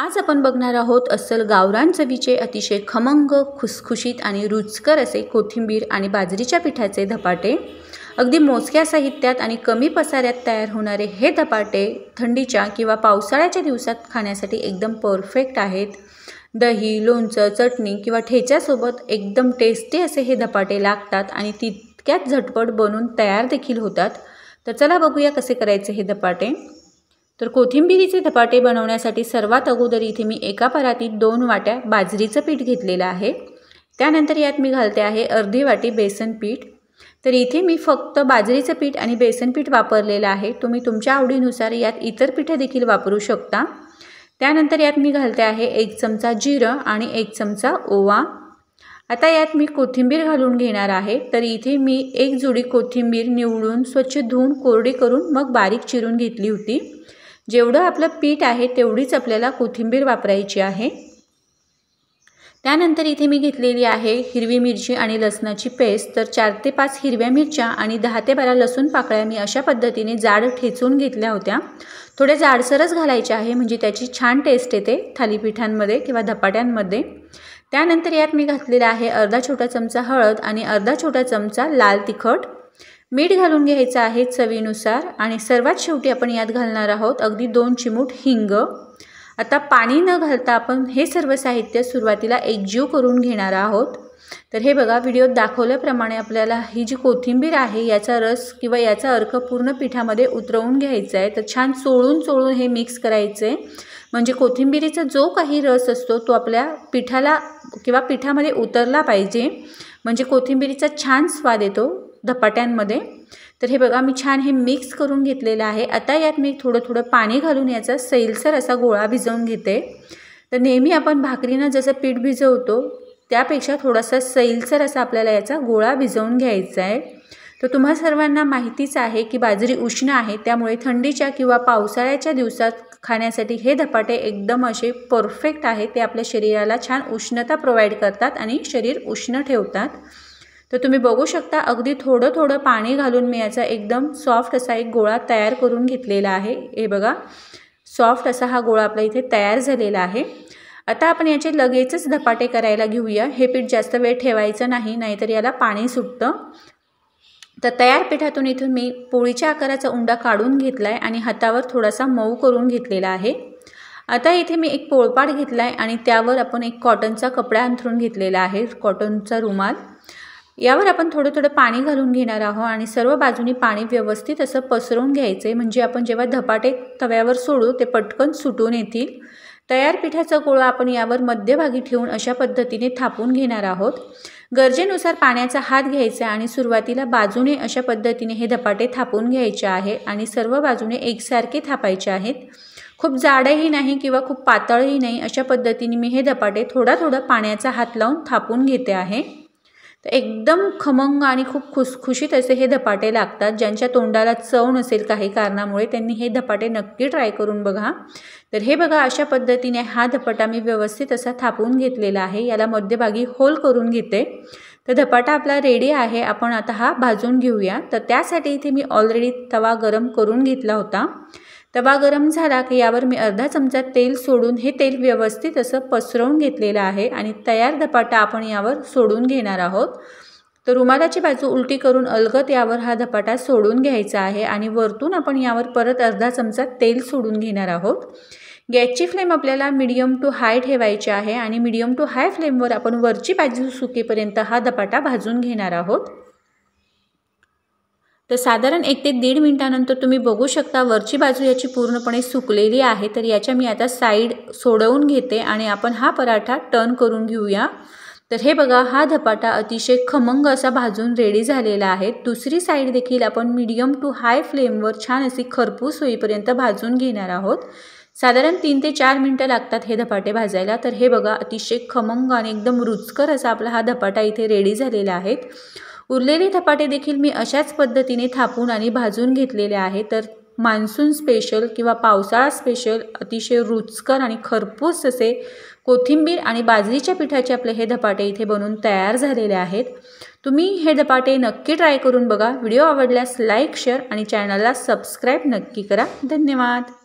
आज आपण बघणार आहोत अस्सल गावरान चवीचे अतिशय खमंग खुसखुशीत आणि रुचकर असे कोथिंबीर आणि बाजरीच्या पिठाचे धपाटे अगदी मोजक्या साहित्यात आणि कमी पसाऱ्यात तयार होणारे हे धपाटे थंडीच्या किंवा पावसाळ्याच्या दिवसात खाण्यासाठी एकदम परफेक्ट आहेत दही लोणचं चटणी किंवा ठेच्यासोबत एकदम टेस्टी असे हे धपाटे लागतात आणि तितक्यात झटपट बनून तयार देखील होतात तर चला बघूया कसे करायचे हे धपाटे तर कोथिंबिरीचे धपाटे बनवण्यासाठी सर्वात अगोदर इथे मी एका परातीत दोन वाट्या बाजरीचं पीठ घेतलेलं आहे त्यानंतर यात मी घालते आहे अर्धी वाटी बेसन पीठ तर इथे मी फक्त बाजरीचं पीठ आणि बेसन पीठ वापरलेलं आहे तुम्ही तुमच्या आवडीनुसार यात इतर पिठं देखील वापरू शकता त्यानंतर यात मी घालते आहे एक चमचा जिरं आणि एक चमचा ओवा आता यात मी कोथिंबीर घालून घेणार आहे तर इथे मी एक जुडी कोथिंबीर निवडून स्वच्छ धुवून कोरडी करून मग बारीक चिरून घेतली होती जेवढं आपलं पीठ आहे तेवढीच आपल्याला कोथिंबीर वापरायची आहे त्यानंतर इथे मी घेतलेली आहे हिरवी मिरची आणि लसणाची पेस्ट तर चार ते पाच हिरव्या मिरच्या आणि दहा ते बारा लसूण पाकळ्या मी अशा पद्धतीने जाड ठेचून घेतल्या होत्या थोड्या जाडसरच घालायच्या आहे म्हणजे त्याची छान टेस्ट येते थालीपीठांमध्ये किंवा धपाट्यांमध्ये त्यानंतर यात मी घातलेला आहे अर्धा छोटा चमचा हळद आणि अर्धा छोटा चमचा लाल तिखट मीठ घालून घ्यायचं आहे चवीनुसार आणि सर्वात शेवटी आपण यात घालणार आहोत अगदी दोन चिमूट हिंग आता पाणी न घालता आपण हे सर्व साहित्य सुरुवातीला एकजीव करून घेणार आहोत तर हे बघा व्हिडिओत दाखवल्याप्रमाणे आपल्याला ही जी कोथिंबीर आहे याचा रस किंवा याचा अर्क पूर्ण पिठामध्ये उतरवून घ्यायचा आहे तर छान चोळून चोळून हे मिक्स करायचं आहे म्हणजे कोथिंबिरीचा जो काही रस असतो तो आपल्या पिठाला किंवा पिठामध्ये उतरला पाहिजे म्हणजे कोथिंबिरीचा छान स्वाद येतो धपाट्यांमध्ये तर हे बघा मी छान हे मिक्स करून घेतलेलं आहे आता यात मी थोडं थोडं पाणी घालून याचा सैलसर असा गोळा भिजवून घेते तर नेहमी आपण भाकरीनं जसं पीठ भिजवतो त्यापेक्षा थोडासा सैलसर असा आपल्याला याचा गोळा भिजवून घ्यायचा आहे तर तुम्हा सर्वांना माहितीच आहे की बाजरी उष्ण आहे त्यामुळे थंडीच्या किंवा पावसाळ्याच्या दिवसात खाण्यासाठी हे धपाटे एकदम असे परफेक्ट आहे ते आपल्या शरीराला छान उष्णता प्रोव्हाइड करतात आणि शरीर उष्ण ठेवतात तर तुम्ही बघू शकता अगदी थोडं थोडं पाणी घालून मी याचा एकदम सॉफ्ट असा एक गोळा तयार करून घेतलेला आहे हे बघा सॉफ्ट असा हा गोळा आपला इथे तयार झालेला आहे आता आपण याचे लगेचच धपाटे करायला घेऊया हे पीठ जास्त वेळ ठेवायचं नाही नाहीतर याला पाणी सुटतं तर तयार पिठातून इथून मी पोळीच्या आकाराचा उंडा काढून घेतला आहे आणि हातावर थोडासा मऊ करून घेतलेला आहे आता इथे मी एक पोळपाट घेतला आहे आणि त्यावर आपण एक कॉटनचा कपडा अंथरून घेतलेला आहे कॉटनचा रुमाल यावर आपण थोडं थोडं पाणी घालून घेणार आहोत आणि सर्व बाजूनी पाणी व्यवस्थित असं पसरवून घ्यायचं आहे म्हणजे आपण जेव्हा धपाटे तव्यावर सोडू ते पटकन सुटून येतील तयार पिठाचा गोळा आपण यावर मध्यभागी ठेवून अशा पद्धतीने थापून घेणार आहोत गरजेनुसार पाण्याचा हात घ्यायचा आणि सुरुवातीला बाजूने अशा पद्धतीने हे धपाटे थापून घ्यायचे आहे आणि सर्व बाजूने एकसारखे थापायचे आहेत खूप जाडही नाही किंवा खूप पातळही नाही अशा पद्धतीने मी हे धपाटे थोडा थोडा पाण्याचा हात लावून थापून घेते आहे एकदम खमंग आणि खूप खुसखुशीत असे हे धपाटे लागतात ज्यांच्या तोंडाला चव नसेल काही कारणामुळे त्यांनी हे धपाटे नक्की ट्राय करून बघा तर हे बघा अशा पद्धतीने हा धपाटा मी व्यवस्थित असा थापून घेतलेला आहे याला मध्यभागी होल करून घेते तर धपाटा आपला रेडी आहे आपण आता हा भाजून घेऊया तर त्यासाठी इथे मी ऑलरेडी तवा गरम करून घेतला होता तवा गरम झाला की यावर मी अर्धा चमचा तेल सोडून हे तेल व्यवस्थित असं पसरवून घेतलेलं आहे आणि तयार धपाटा आपण यावर सोडून घेणार आहोत तर रुमालाची बाजू उलटी करून अलगत यावर हा धपाटा सोडून घ्यायचा आहे आणि वरतून आपण यावर परत अर्धा चमचा तेल सोडून घेणार आहोत गॅसची फ्लेम आपल्याला मीडियम टू हाय ठेवायची आहे आणि मीडियम टू हाय फ्लेमवर आपण वरची बाजू सुकेपर्यंत हा धपाटा भाजून घेणार आहोत तर साधारण एक ते दीड मिनटानंतर तुम्ही बघू शकता वरची बाजू याची पूर्णपणे सुकलेली आहे तर याच्या मी आता साईड सोडवून घेते आणि आपण हा पराठा टर्न करून घेऊया तर हे बघा हा धपाटा अतिशय खमंग असा भाजून रेडी झालेला आहे दुसरी साईड देखील आपण मीडियम टू हाय फ्लेमवर छान अशी खरपूस होईपर्यंत भाजून घेणार आहोत साधारण तीन ते चार मिनटं लागतात हे धपाटे भाजायला तर हे बघा अतिशय खमंग आणि एकदम रुचकर असा आपला हा धपाटा इथे रेडी झालेला आहे उरलेली धपाटे देखील मी अशाच पद्धतीने थापून आणि भाजून घेतलेले आहे तर मान्सून स्पेशल किंवा पावसाळा स्पेशल अतिशय रुचकर आणि खरपूस असे कोथिंबीर आणि बाजरीच्या पिठाचे आपले हे धपाटे इथे बनवून तयार झालेले आहेत तुम्ही हे धपाटे नक्की ट्राय करून बघा व्हिडिओ आवडल्यास लाईक शेअर आणि चॅनलला सबस्क्राईब नक्की करा धन्यवाद